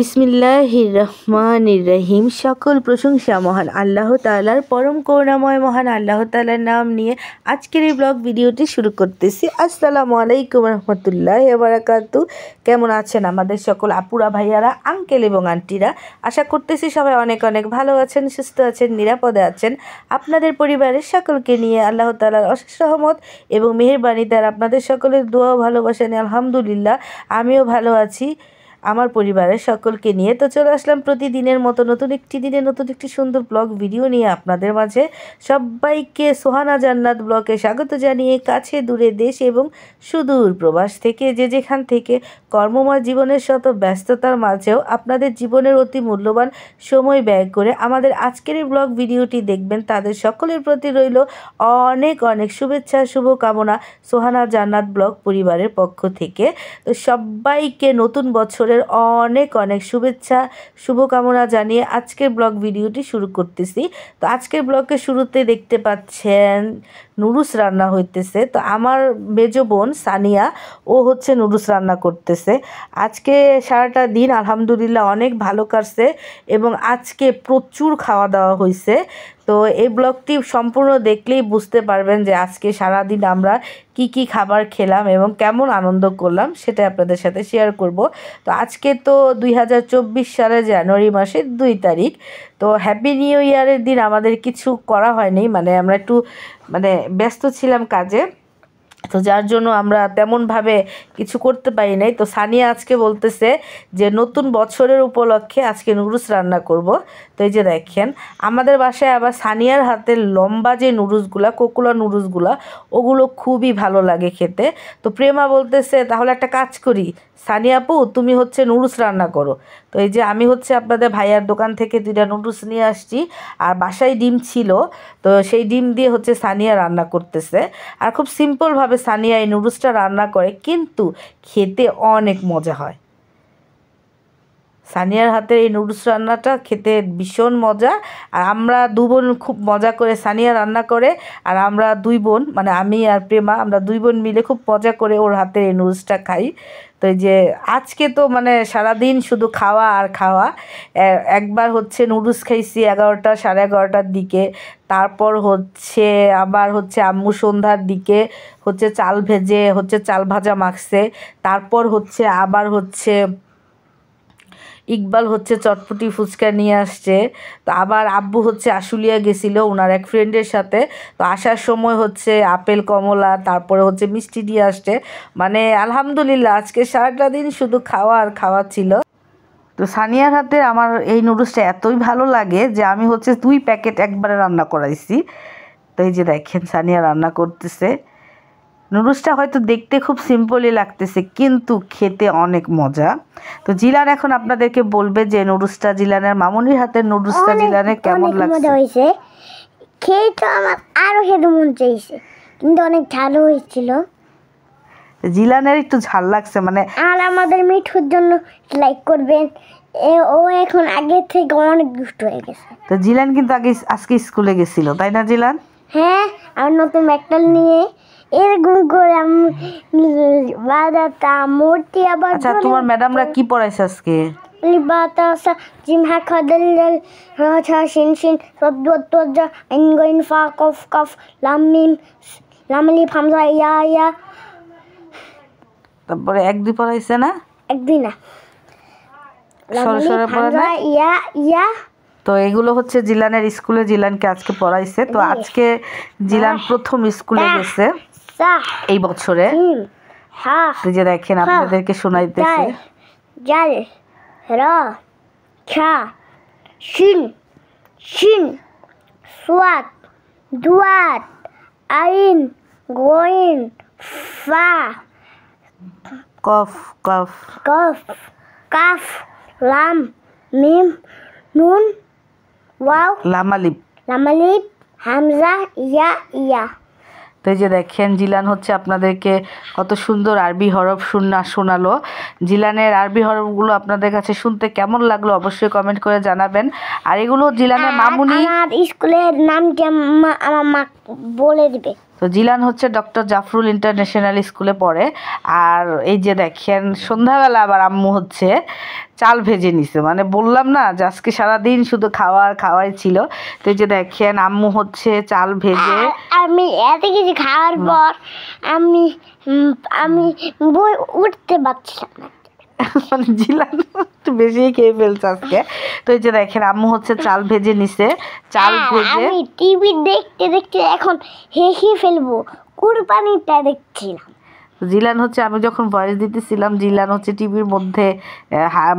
বিসমিল্লাহির রহমানির রহিম সকল প্রশংসা মহান আল্লাহ তালার পরম করুণাময় মহান আল্লাহ তালার নাম নিয়ে আজকের এই ব্লগ ভিডিওটি শুরু করতেছি আসসালামু আলাইকুম রহমতুল্লাহ এবারাকাতু কেমন আছেন আমাদের সকল আপুরা ভাইয়ারা আঙ্কেল এবং আন্টিরা আশা করতেছি সবাই অনেক অনেক ভালো আছেন সুস্থ আছেন নিরাপদে আছেন আপনাদের পরিবারের সকলকে নিয়ে আল্লাহ তালার অশেষ সহমত এবং মেহরবানি তার আপনাদের সকলের দোয়া ভালোবাসেন আলহামদুলিল্লাহ আমিও ভালো আছি আমার পরিবারের সকলকে নিয়ে তো চলে আসলাম প্রতিদিনের মতো নতুন একটি দিনে নতুন একটি সুন্দর ব্লগ ভিডিও নিয়ে আপনাদের মাঝে সবাইকে সোহানা জান্নাত ব্লকে স্বাগত জানিয়ে কাছে দূরে দেশ এবং সুদূর প্রবাস থেকে যে যেখান থেকে কর্মময় জীবনের শত ব্যস্ততার মাঝেও আপনাদের জীবনের অতি মূল্যবান সময় ব্যয় করে আমাদের আজকের এই ব্লগ ভিডিওটি দেখবেন তাদের সকলের প্রতি রইল অনেক অনেক শুভেচ্ছা শুভকামনা সোহানা জান্নাত ব্লগ পরিবারের পক্ষ থেকে তো সবাইকে নতুন বছরে বছরের অনেক অনেক শুভেচ্ছা শুভকামনা জানিয়ে আজকের ব্লগ ভিডিওটি শুরু করতেছি তো আজকের ব্লগকে শুরুতে দেখতে পাচ্ছেন নুরুস রান্না হইতেছে তো আমার মেজ বোন সানিয়া ও হচ্ছে নুরুস রান্না করতেছে আজকে সারাটা দিন আলহামদুলিল্লাহ অনেক ভালো কাটছে এবং আজকে প্রচুর খাওয়া দাওয়া হয়েছে তো এই ব্লগটি সম্পূর্ণ দেখলেই বুঝতে পারবেন যে আজকে সারাদিন আমরা কি কি খাবার খেলাম এবং কেমন আনন্দ করলাম সেটা আপনাদের সাথে শেয়ার করব তো আজকে তো দুই সালের জানুয়ারি মাসের দুই তারিখ তো হ্যাপি নিউ ইয়ারের দিন আমাদের কিছু করা হয়নি মানে আমরা একটু মানে ব্যস্ত ছিলাম কাজে তো যার জন্য আমরা তেমনভাবে কিছু করতে পারি নাই তো সানিয়া আজকে বলতেছে যে নতুন বছরের উপলক্ষে আজকে নুডলস রান্না করব তো এই যে দেখেন আমাদের বাসায় আবার সানিয়ার হাতের লম্বা যে নুডুলসগুলা কোকুলা নুডলসগুলা ওগুলো খুবই ভালো লাগে খেতে তো প্রেমা বলতেছে তাহলে একটা কাজ করি সানিয়াপু তুমি হচ্ছে নুডলস রান্না করো তো এই যে আমি হচ্ছে আপনাদের ভাইয়ার দোকান থেকে দুইটা নুডলস নিয়ে আসছি আর বাসায় ডিম ছিল তো সেই ডিম দিয়ে হচ্ছে সানিয়া রান্না করতেছে আর খুব সিম্পলভাবে সানিয়া এই নুডলসটা রান্না করে কিন্তু খেতে অনেক মজা হয় সানিয়ার হাতের এই নুডলস রান্নাটা খেতে ভীষণ মজা আর আমরা দু বোন খুব মজা করে সানিয়া রান্না করে আর আমরা দুই বোন মানে আমি আর প্রেমা আমরা দুই বোন মিলে খুব মজা করে ওর হাতের এই নুডলসটা খাই তো এই যে আজকে তো মানে সারাদিন শুধু খাওয়া আর খাওয়া একবার হচ্ছে নুডলস খাইছি এগারোটা সাড়ে এগারোটার দিকে তারপর হচ্ছে আবার হচ্ছে আম্মু সন্ধ্যার দিকে হচ্ছে চাল ভেজে হচ্ছে চাল ভাজা মাখছে তারপর হচ্ছে আবার হচ্ছে ইকবাল হচ্ছে চটপটি ফুচকা নিয়ে আসছে তো আবার আব্বু হচ্ছে আশুলিয়া গেছিল ওনার এক ফ্রেন্ডের সাথে তো আসার সময় হচ্ছে আপেল কমলা তারপরে হচ্ছে মিষ্টি দিয়ে আসছে মানে আলহামদুলিল্লাহ আজকে সারাটা দিন শুধু খাওয়া আর খাওয়া ছিল তো সানিয়ার হাতে আমার এই নুডলসটা এতই ভালো লাগে যে আমি হচ্ছে দুই প্যাকেট একবারে রান্না করাইছি তো এই যে দেখেন সানিয়া রান্না করতেছে নুডলসটা হয়তো দেখতে খুব সিম্পলই লাগতেছে কিন্তু খেতে অনেক মজা তো জিলান এখন আপনাদেরকে বলবে যে নুডলসটা জিলানের মামুনির হাতে নুডলসটা জিলানের কেমন লাগছে খেয়ে তো আমার আরো খেতে মন চাইছে কিন্তু অনেক ঝালও হয়েছিল জিলানের একটু ঝাল লাগছে মানে আর আমাদের মিঠুর জন্য লাইক করবেন ও এখন আগে থেকে অনেক দুষ্ট হয়ে গেছে তো জিলান কিন্তু আগে আজকে স্কুলে গেছিল তাই না জিলান হ্যাঁ আর নতুন ব্যাগটা নিয়ে এরকম করে আমি বাদাতাম মূর্তি আবার আচ্ছা তোমার ম্যাডামরা কি পড়াইছে আজকে বাতাসা জিমহা খদল রাছা শিন শিন তজ ফা কফ কফ লামলি ফামজা ইয়া ইয়া তারপরে এক দুই পড়াইছে না এক দুই না সরসরে পড়া না ইয়া ইয়া তো এগুলো হচ্ছে জিলানের স্কুলে জিলানকে আজকে পড়াইছে তো আজকে জিলান প্রথম স্কুলে গেছে এই বছরে যে দেখেন আপনাদেরকে শোনাই জাল আইন গোয়েন ফা কফ কফ কফ কাফ লাম মিম নুন ওয়াও লামালিপ লামালিপ হামজা ইয়া ইয়া তো এই যে দেখেন জিলান হচ্ছে আপনাদেরকে কত সুন্দর আরবি হরফ শুননা শোনালো জিলানের আরবি হরফগুলো আপনাদের কাছে শুনতে কেমন লাগলো অবশ্যই কমেন্ট করে জানাবেন আর এগুলো জিলানের মামুনি আমার স্কুলের নামটা আমার মা বলে দিবে তো জিলান হচ্ছে ডক্টর জাফরুল ইন্টারন্যাশনাল স্কুলে পড়ে আর এই যে দেখেন সন্ধ্যাবেলা আবার আম্মু হচ্ছে চাল ভেজে নিছে মানে বললাম না যে আজকে সারাদিন শুধু খাওয়ার খাওয়াই ছিল তো এই যে দেখেন আম্মু হচ্ছে চাল ভেজে আমি এত কিছু খাওয়ার পর আমি আমি বই উঠতে পারছিলাম না মানে জিলান একটু বেশি খেয়ে ফেলছে আজকে তো এই যে দেখেন আম্মু হচ্ছে চাল ভেজে নিছে চাল ভেজে আমি টিভি দেখতে দেখতে এখন হেসে ফেলবো কুরবানিটা দেখছিলাম জিলান হচ্ছে আমি যখন ভয়েস দিতেছিলাম জিলান হচ্ছে টিভির মধ্যে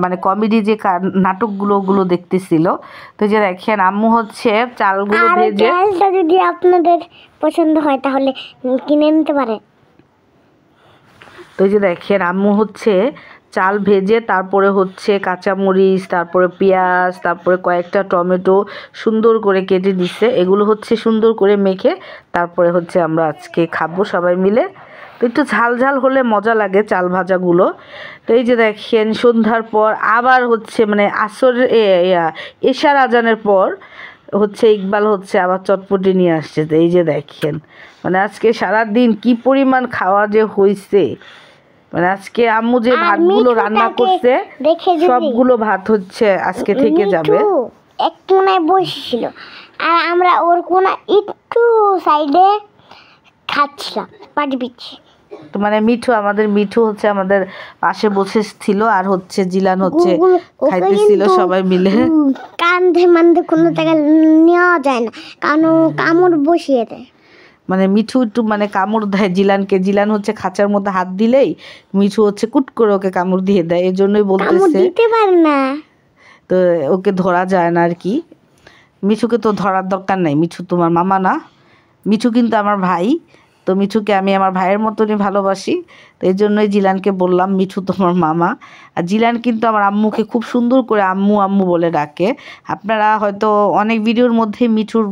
মানে কমেডি যে নাটকগুলো ওগুলো দেখতেছিল তো যে দেখেন আম্মু হচ্ছে চালগুলো ভেজে চালটা যদি আপনাদের পছন্দ হয় তাহলে কিনে নিতে পারে তো যে দেখেন আম্মু হচ্ছে চাল ভেজে তারপরে হচ্ছে কাঁচামরিচ তারপরে পেঁয়াজ তারপরে কয়েকটা টমেটো সুন্দর করে কেটে দিচ্ছে এগুলো হচ্ছে সুন্দর করে মেখে তারপরে হচ্ছে আমরা আজকে খাবো সবাই মিলে তো একটু ঝাল ঝাল হলে মজা লাগে চাল ভাজাগুলো তো এই যে দেখেন সন্ধ্যার পর আবার হচ্ছে মানে আসর এশার আজানের পর হচ্ছে ইকবাল হচ্ছে আবার চটপটি নিয়ে আসছে এই যে দেখেন মানে আজকে সারা দিন কি পরিমাণ খাওয়া যে হয়েছে মানে আজকে আম্মু যে ভাতগুলো রান্না করছে সবগুলো ভাত হচ্ছে আজকে থেকে যাবে এক কোনায় বসেছিল আর আমরা ওর কোনা একটু সাইডে খাচ্ছিলাম পাটি পিছিয়ে তো মানে মিঠু আমাদের মিঠু হচ্ছে আমাদের পাশে বসে ছিল আর হচ্ছে জিলান হচ্ছে খাইতেছিল সবাই মিলে কান্ধে মান্ধে কোনো জায়গায় নেওয়া যায় না কারণ কামড় বসিয়ে দেয় মানে মিঠু একটু মানে কামড় দেয় জিলানকে জিলান হচ্ছে খাঁচার মধ্যে হাত দিলেই মিঠু হচ্ছে কুট করে ওকে কামড় দিয়ে দেয় এই জন্যই বলতেছে তো ওকে ধরা যায় না আর কি মিঠুকে তো ধরার দরকার নাই মিঠু তোমার মামা না মিঠু কিন্তু আমার ভাই তো মিঠুকে আমি আমার ভাইয়ের মতনই ভালোবাসি তো এই জন্যই জিলানকে বললাম মিঠু তোমার মামা আর জিলান কিন্তু আমার আম্মুকে খুব সুন্দর করে আম্মু আম্মু বলে ডাকে আপনারা হয়তো অনেক ভিডিওর মধ্যে মিঠুর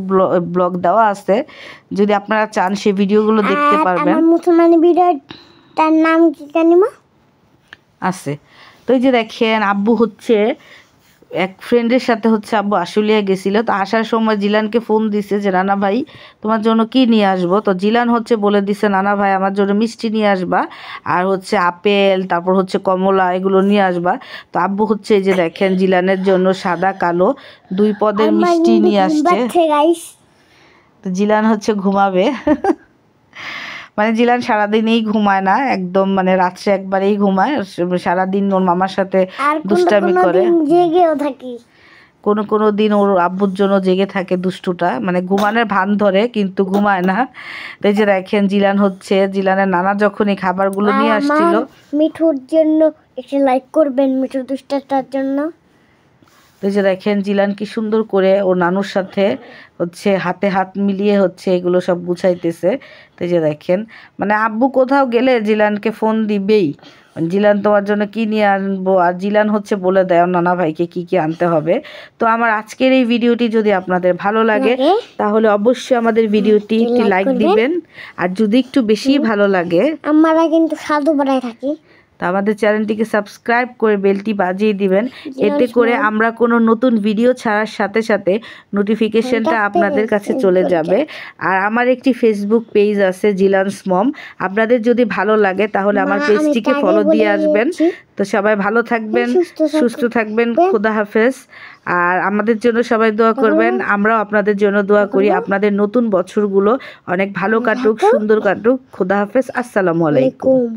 ব্লগ দেওয়া আছে যদি আপনারা চান সেই ভিডিওগুলো দেখতে পারবেন তার নাম কি আছে তো এই যে দেখেন আব্বু হচ্ছে এক ফ্রেন্ডের সাথে হচ্ছে আব্বু আশুলিয়া গেছিলো তো আসার সময় জিলানকে ফোন দিছে যে নানা ভাই তোমার জন্য কি নিয়ে আসবো তো জিলান হচ্ছে বলে দিছে নানা ভাই আমার জন্য মিষ্টি নিয়ে আসবা আর হচ্ছে আপেল তারপর হচ্ছে কমলা এগুলো নিয়ে আসবা তো আব্বু হচ্ছে এই যে দেখেন জিলানের জন্য সাদা কালো দুই পদের মিষ্টি নিয়ে আসছে তো জিলান হচ্ছে ঘুমাবে মানে জিলান সারাদিনই ঘুমায় না একদম মানে রাত্রে একবারেই ঘুমায় সারাদিন ওর মামার সাথে দুষ্টামি করে জেগেও থাকি কোনো কোনো দিন ওর আব্বুর জন্য জেগে থাকে দুষ্টুটা মানে ঘুমানোর ভান ধরে কিন্তু ঘুমায় না এই যে দেখেন জিলান হচ্ছে জিলানের নানা যখন এই খাবারগুলো নিয়ে আসছিল মিঠুর জন্য একটু লাইক করবেন মিঠুর দুষ্টাটার জন্য তো যে দেখেন জিলান কি সুন্দর করে ওর নানুর সাথে হচ্ছে হাতে হাত মিলিয়ে হচ্ছে এগুলো সব গুছাইতেছে তো যে দেখেন মানে আব্বু কোথাও গেলে জিলানকে ফোন দিবেই জিলান তোমার জন্য কী নিয়ে আনবো আর জিলান হচ্ছে বলে দেয় নানা ভাইকে কি কি আনতে হবে তো আমার আজকের এই ভিডিওটি যদি আপনাদের ভালো লাগে তাহলে অবশ্যই আমাদের ভিডিওটি একটি লাইক দিবেন আর যদি একটু বেশি ভালো লাগে আমরা কিন্তু সাধু বানায় থাকি তো আমাদের চ্যানেলটিকে সাবস্ক্রাইব করে বেলটি বাজিয়ে দিবেন এতে করে আমরা কোনো নতুন ভিডিও ছাড়ার সাথে সাথে নোটিফিকেশনটা আপনাদের কাছে চলে যাবে আর আমার একটি ফেসবুক পেজ আছে জিলান্স মম আপনাদের যদি ভালো লাগে তাহলে আমার পেজটিকে ফলো দিয়ে আসবেন তো সবাই ভালো হ্যাঁ, থাকবেন সুস্থ থাকবেন হ্যাঁ। খোদা হাফেজ আর আমাদের জন্য সবাই দোয়া হ্যাঁ। করবেন আমরাও আপনাদের জন্য দোয়া করি আপনাদের নতুন বছরগুলো অনেক ভালো কাটুক সুন্দর কাটুক খোদা হাফেজ আসসালামু আলাইকুম